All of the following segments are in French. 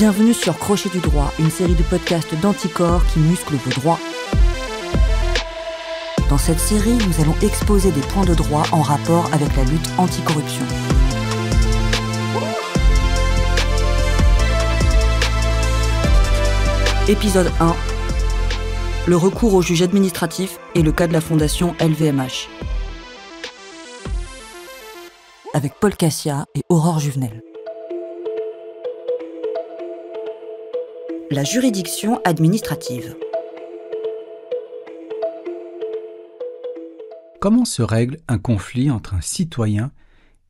Bienvenue sur Crochet du droit, une série de podcasts d'anticorps qui musclent vos droit. Dans cette série, nous allons exposer des points de droit en rapport avec la lutte anticorruption. Épisode 1. Le recours au juge administratif et le cas de la fondation LVMH. Avec Paul Cassia et Aurore Juvenel. la juridiction administrative. Comment se règle un conflit entre un citoyen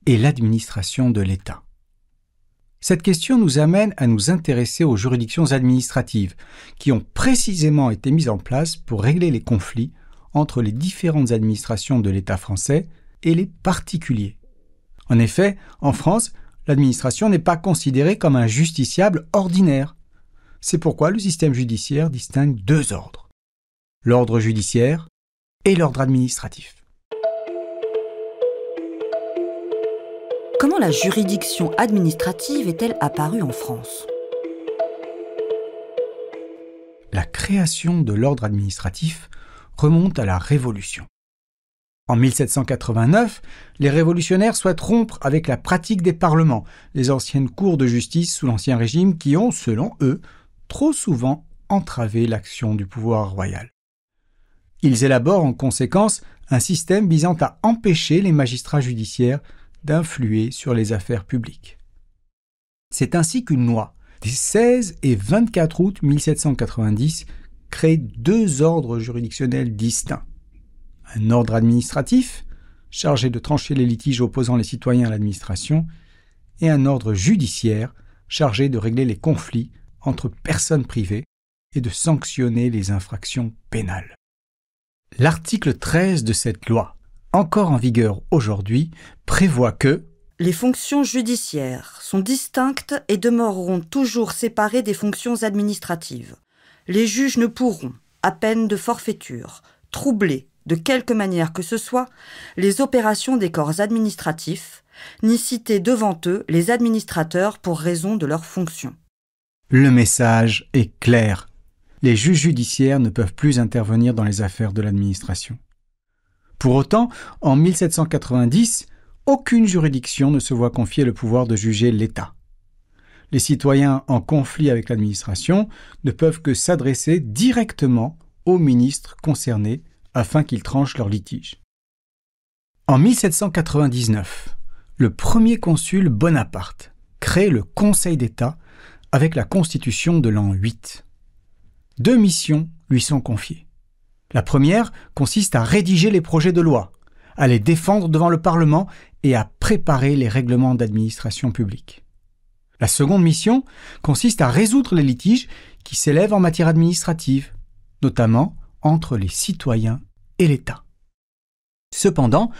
et l'administration de l'État Cette question nous amène à nous intéresser aux juridictions administratives, qui ont précisément été mises en place pour régler les conflits entre les différentes administrations de l'État français et les particuliers. En effet, en France, l'administration n'est pas considérée comme un justiciable ordinaire. C'est pourquoi le système judiciaire distingue deux ordres. L'ordre judiciaire et l'ordre administratif. Comment la juridiction administrative est-elle apparue en France La création de l'ordre administratif remonte à la Révolution. En 1789, les révolutionnaires souhaitent rompre avec la pratique des parlements, les anciennes cours de justice sous l'Ancien Régime qui ont, selon eux, trop souvent entraver l'action du pouvoir royal. Ils élaborent en conséquence un système visant à empêcher les magistrats judiciaires d'influer sur les affaires publiques. C'est ainsi qu'une loi des 16 et 24 août 1790 crée deux ordres juridictionnels distincts. Un ordre administratif, chargé de trancher les litiges opposant les citoyens à l'administration, et un ordre judiciaire, chargé de régler les conflits entre personnes privées et de sanctionner les infractions pénales. L'article 13 de cette loi, encore en vigueur aujourd'hui, prévoit que les fonctions judiciaires sont distinctes et demeureront toujours séparées des fonctions administratives. Les juges ne pourront, à peine de forfaiture, troubler, de quelque manière que ce soit, les opérations des corps administratifs, ni citer devant eux les administrateurs pour raison de leurs fonctions. Le message est clair. Les juges judiciaires ne peuvent plus intervenir dans les affaires de l'administration. Pour autant, en 1790, aucune juridiction ne se voit confier le pouvoir de juger l'État. Les citoyens en conflit avec l'administration ne peuvent que s'adresser directement aux ministres concernés afin qu'ils tranchent leur litige. En 1799, le premier consul Bonaparte crée le Conseil d'État avec la constitution de l'an 8. Deux missions lui sont confiées. La première consiste à rédiger les projets de loi, à les défendre devant le Parlement et à préparer les règlements d'administration publique. La seconde mission consiste à résoudre les litiges qui s'élèvent en matière administrative, notamment entre les citoyens et l'État. Cependant,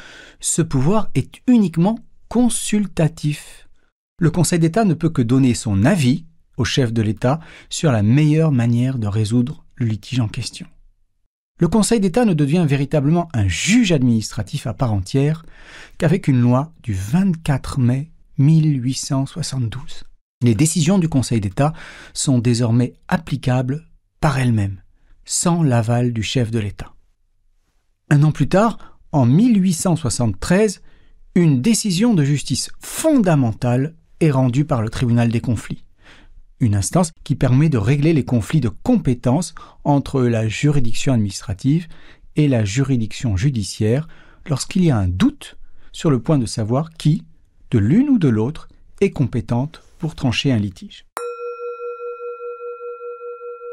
ce pouvoir est uniquement consultatif. Le Conseil d'État ne peut que donner son avis au chef de l'État sur la meilleure manière de résoudre le litige en question. Le Conseil d'État ne devient véritablement un juge administratif à part entière qu'avec une loi du 24 mai 1872. Les décisions du Conseil d'État sont désormais applicables par elles-mêmes, sans l'aval du chef de l'État. Un an plus tard, en 1873, une décision de justice fondamentale est rendue par le tribunal des conflits une instance qui permet de régler les conflits de compétences entre la juridiction administrative et la juridiction judiciaire lorsqu'il y a un doute sur le point de savoir qui, de l'une ou de l'autre, est compétente pour trancher un litige.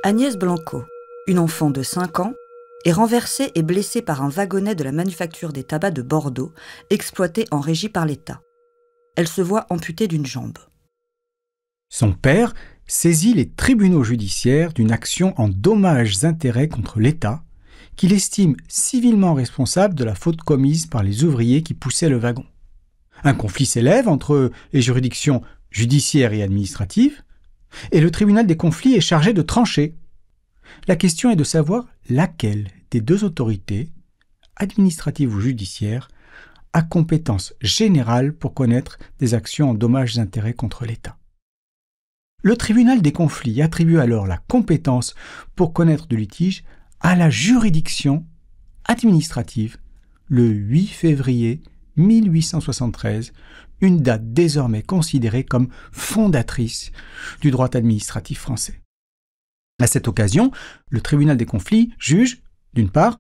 Agnès Blanco, une enfant de 5 ans, est renversée et blessée par un wagonnet de la manufacture des tabacs de Bordeaux, exploité en régie par l'État. Elle se voit amputée d'une jambe. Son père saisit les tribunaux judiciaires d'une action en dommages-intérêts contre l'État, qu'il estime civilement responsable de la faute commise par les ouvriers qui poussaient le wagon. Un conflit s'élève entre les juridictions judiciaires et administratives, et le tribunal des conflits est chargé de trancher. La question est de savoir laquelle des deux autorités, administrative ou judiciaire, a compétence générale pour connaître des actions en dommages-intérêts contre l'État. Le tribunal des conflits attribue alors la compétence pour connaître de litige à la juridiction administrative le 8 février 1873, une date désormais considérée comme fondatrice du droit administratif français. À cette occasion, le tribunal des conflits juge, d'une part,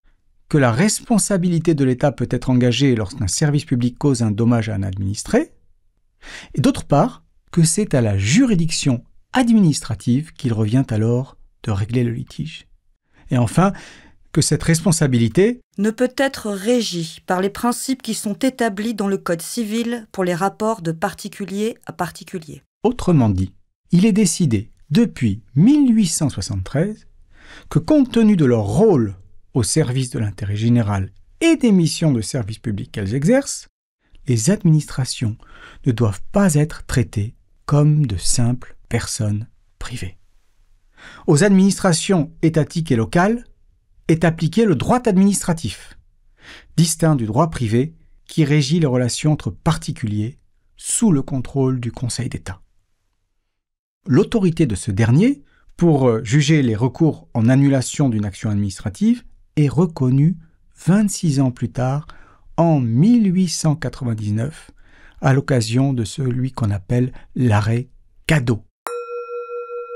que la responsabilité de l'État peut être engagée lorsqu'un service public cause un dommage à un administré, et d'autre part, que c'est à la juridiction administrative qu'il revient alors de régler le litige. Et enfin, que cette responsabilité ne peut être régie par les principes qui sont établis dans le Code civil pour les rapports de particulier à particulier. Autrement dit, il est décidé depuis 1873 que compte tenu de leur rôle au service de l'intérêt général et des missions de service public qu'elles exercent, les administrations ne doivent pas être traitées comme de simples personnes privées. Aux administrations étatiques et locales est appliqué le droit administratif, distinct du droit privé qui régit les relations entre particuliers sous le contrôle du Conseil d'État. L'autorité de ce dernier pour euh, juger les recours en annulation d'une action administrative est reconnue 26 ans plus tard, en 1899, à l'occasion de celui qu'on appelle l'arrêt cadeau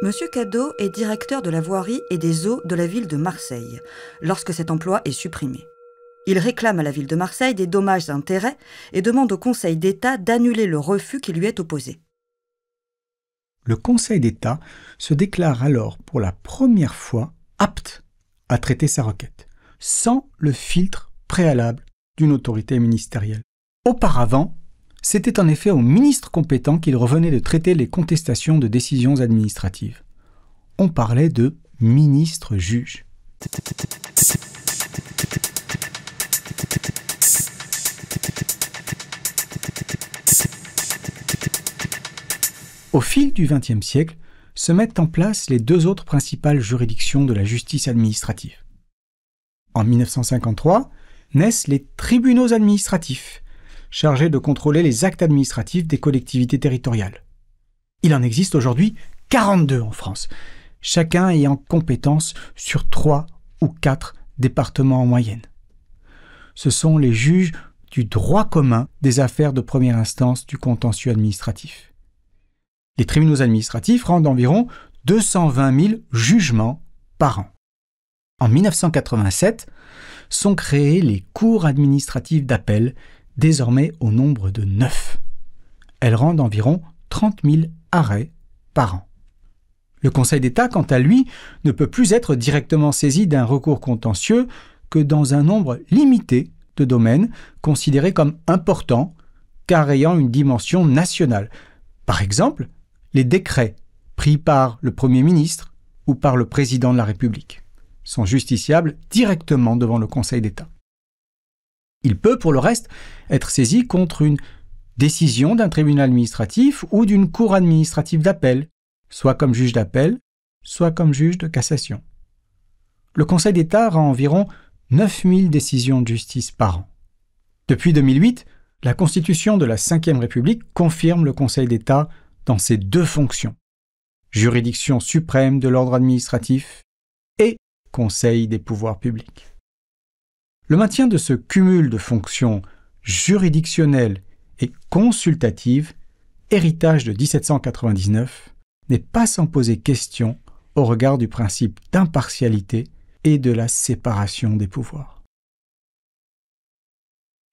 Monsieur Cadeau est directeur de la voirie et des eaux de la ville de Marseille, lorsque cet emploi est supprimé. Il réclame à la ville de Marseille des dommages intérêts et demande au Conseil d'État d'annuler le refus qui lui est opposé. Le Conseil d'État se déclare alors pour la première fois apte à traiter sa requête, sans le filtre préalable d'une autorité ministérielle. Auparavant, c'était en effet au ministre compétent qu'il revenait de traiter les contestations de décisions administratives. On parlait de ministre-juge. Au fil du XXe siècle, se mettent en place les deux autres principales juridictions de la justice administrative. En 1953, naissent les tribunaux administratifs, chargés de contrôler les actes administratifs des collectivités territoriales. Il en existe aujourd'hui 42 en France, chacun ayant compétence sur 3 ou 4 départements en moyenne. Ce sont les juges du droit commun des affaires de première instance du contentieux administratif. Les tribunaux administratifs rendent environ 220 000 jugements par an. En 1987, sont créées les cours administratives d'appel désormais au nombre de neuf. Elles rendent environ 30 000 arrêts par an. Le Conseil d'État, quant à lui, ne peut plus être directement saisi d'un recours contentieux que dans un nombre limité de domaines considérés comme importants car ayant une dimension nationale. Par exemple, les décrets pris par le Premier ministre ou par le Président de la République sont justiciables directement devant le Conseil d'État. Il peut, pour le reste, être saisi contre une décision d'un tribunal administratif ou d'une cour administrative d'appel, soit comme juge d'appel, soit comme juge de cassation. Le Conseil d'État rend environ 9000 décisions de justice par an. Depuis 2008, la Constitution de la Ve République confirme le Conseil d'État dans ses deux fonctions, juridiction suprême de l'ordre administratif et Conseil des pouvoirs publics. Le maintien de ce cumul de fonctions juridictionnelles et consultatives, héritage de 1799, n'est pas sans poser question au regard du principe d'impartialité et de la séparation des pouvoirs.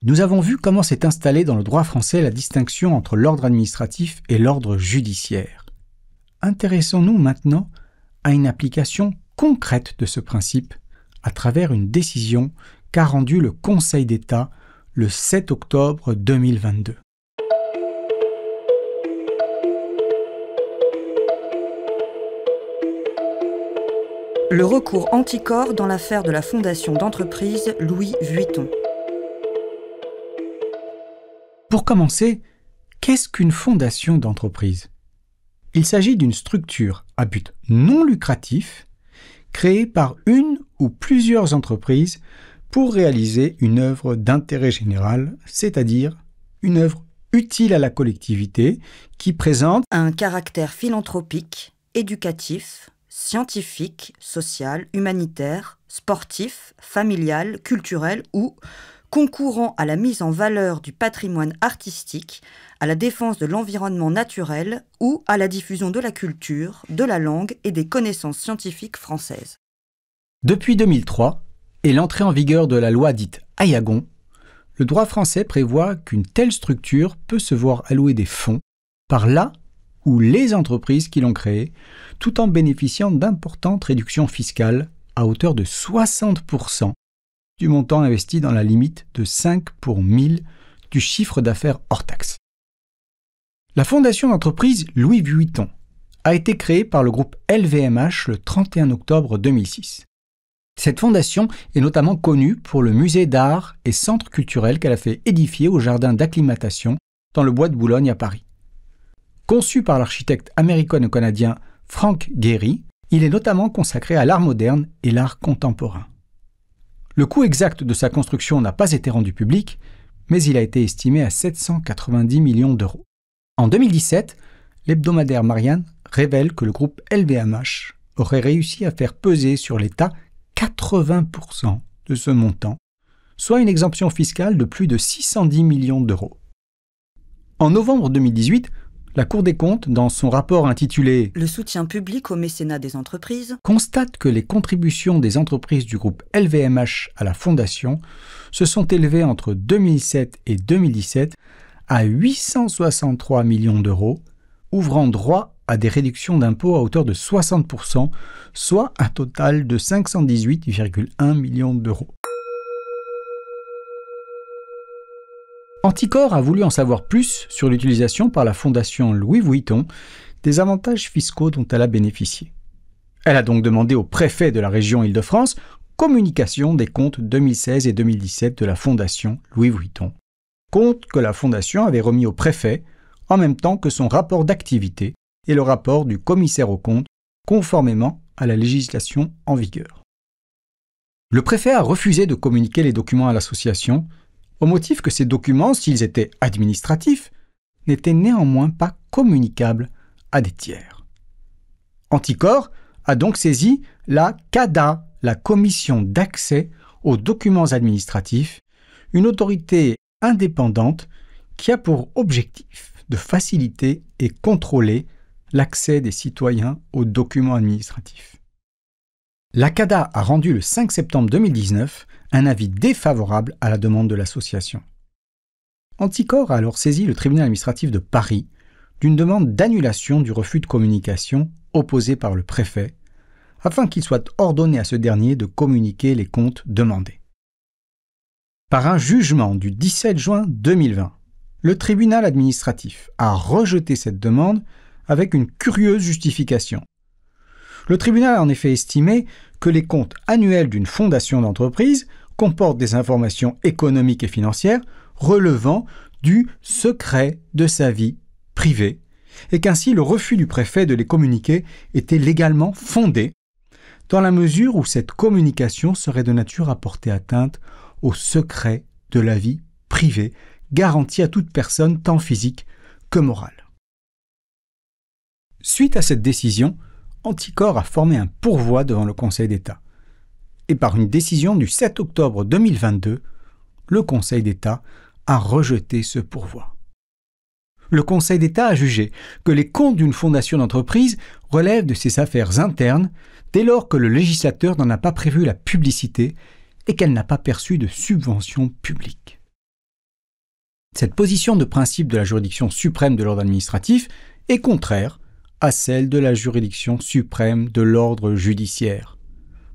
Nous avons vu comment s'est installée dans le droit français la distinction entre l'ordre administratif et l'ordre judiciaire. Intéressons-nous maintenant à une application concrète de ce principe à travers une décision qu'a rendu le Conseil d'État le 7 octobre 2022. Le recours anticorps dans l'affaire de la fondation d'entreprise Louis Vuitton. Pour commencer, qu'est-ce qu'une fondation d'entreprise Il s'agit d'une structure à but non lucratif créée par une ou plusieurs entreprises pour réaliser une œuvre d'intérêt général, c'est-à-dire une œuvre utile à la collectivité qui présente un caractère philanthropique, éducatif, scientifique, social, humanitaire, sportif, familial, culturel ou concourant à la mise en valeur du patrimoine artistique, à la défense de l'environnement naturel ou à la diffusion de la culture, de la langue et des connaissances scientifiques françaises. Depuis 2003, et l'entrée en vigueur de la loi dite Ayagon, le droit français prévoit qu'une telle structure peut se voir allouer des fonds par là ou les entreprises qui l'ont créée, tout en bénéficiant d'importantes réductions fiscales à hauteur de 60% du montant investi dans la limite de 5 pour 1000 du chiffre d'affaires hors taxe. La fondation d'entreprise Louis Vuitton a été créée par le groupe LVMH le 31 octobre 2006. Cette fondation est notamment connue pour le musée d'art et centre culturel qu'elle a fait édifier au jardin d'acclimatation dans le bois de Boulogne à Paris. Conçu par l'architecte américano-canadien Frank Gehry, il est notamment consacré à l'art moderne et l'art contemporain. Le coût exact de sa construction n'a pas été rendu public, mais il a été estimé à 790 millions d'euros. En 2017, l'hebdomadaire Marianne révèle que le groupe LVMH aurait réussi à faire peser sur l'État 80% de ce montant, soit une exemption fiscale de plus de 610 millions d'euros. En novembre 2018, la Cour des comptes, dans son rapport intitulé Le soutien public au mécénat des entreprises, constate que les contributions des entreprises du groupe LVMH à la Fondation se sont élevées entre 2007 et 2017 à 863 millions d'euros, ouvrant droit à des réductions d'impôts à hauteur de 60%, soit un total de 518,1 millions d'euros. Anticor a voulu en savoir plus sur l'utilisation par la fondation Louis Vuitton des avantages fiscaux dont elle a bénéficié. Elle a donc demandé au préfet de la région Île-de-France communication des comptes 2016 et 2017 de la fondation Louis Vuitton, Compte que la fondation avait remis au préfet en même temps que son rapport d'activité et le rapport du commissaire aux comptes, conformément à la législation en vigueur. Le préfet a refusé de communiquer les documents à l'association, au motif que ces documents, s'ils étaient administratifs, n'étaient néanmoins pas communicables à des tiers. Anticor a donc saisi la CADA, la Commission d'accès aux documents administratifs, une autorité indépendante qui a pour objectif de faciliter et contrôler l'accès des citoyens aux documents administratifs. L'ACADA a rendu le 5 septembre 2019 un avis défavorable à la demande de l'association. Anticor a alors saisi le tribunal administratif de Paris d'une demande d'annulation du refus de communication opposé par le préfet, afin qu'il soit ordonné à ce dernier de communiquer les comptes demandés. Par un jugement du 17 juin 2020, le tribunal administratif a rejeté cette demande avec une curieuse justification. Le tribunal a en effet estimé que les comptes annuels d'une fondation d'entreprise comportent des informations économiques et financières relevant du secret de sa vie privée, et qu'ainsi le refus du préfet de les communiquer était légalement fondé, dans la mesure où cette communication serait de nature à porter atteinte au secret de la vie privée, garantie à toute personne tant physique que morale. Suite à cette décision, Anticor a formé un pourvoi devant le Conseil d'État. Et par une décision du 7 octobre 2022, le Conseil d'État a rejeté ce pourvoi. Le Conseil d'État a jugé que les comptes d'une fondation d'entreprise relèvent de ses affaires internes dès lors que le législateur n'en a pas prévu la publicité et qu'elle n'a pas perçu de subvention publique. Cette position de principe de la juridiction suprême de l'ordre administratif est contraire à celle de la juridiction suprême de l'ordre judiciaire.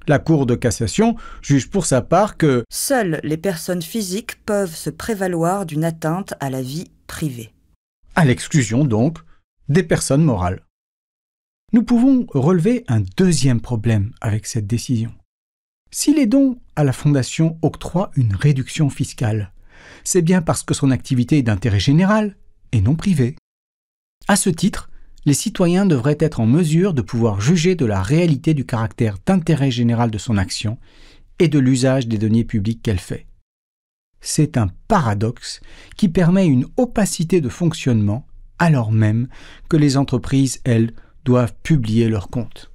La Cour de cassation juge pour sa part que seules les personnes physiques peuvent se prévaloir d'une atteinte à la vie privée. À l'exclusion donc des personnes morales. Nous pouvons relever un deuxième problème avec cette décision. Si les dons à la Fondation octroient une réduction fiscale, c'est bien parce que son activité est d'intérêt général et non privé. À ce titre, les citoyens devraient être en mesure de pouvoir juger de la réalité du caractère d'intérêt général de son action et de l'usage des deniers publics qu'elle fait. C'est un paradoxe qui permet une opacité de fonctionnement alors même que les entreprises, elles, doivent publier leurs comptes.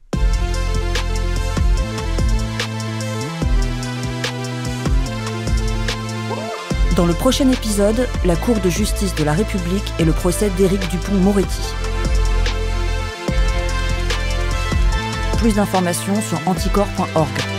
Dans le prochain épisode, la Cour de justice de la République et le procès d'Éric Dupont-Moretti. Plus d'informations sur anticorps.org.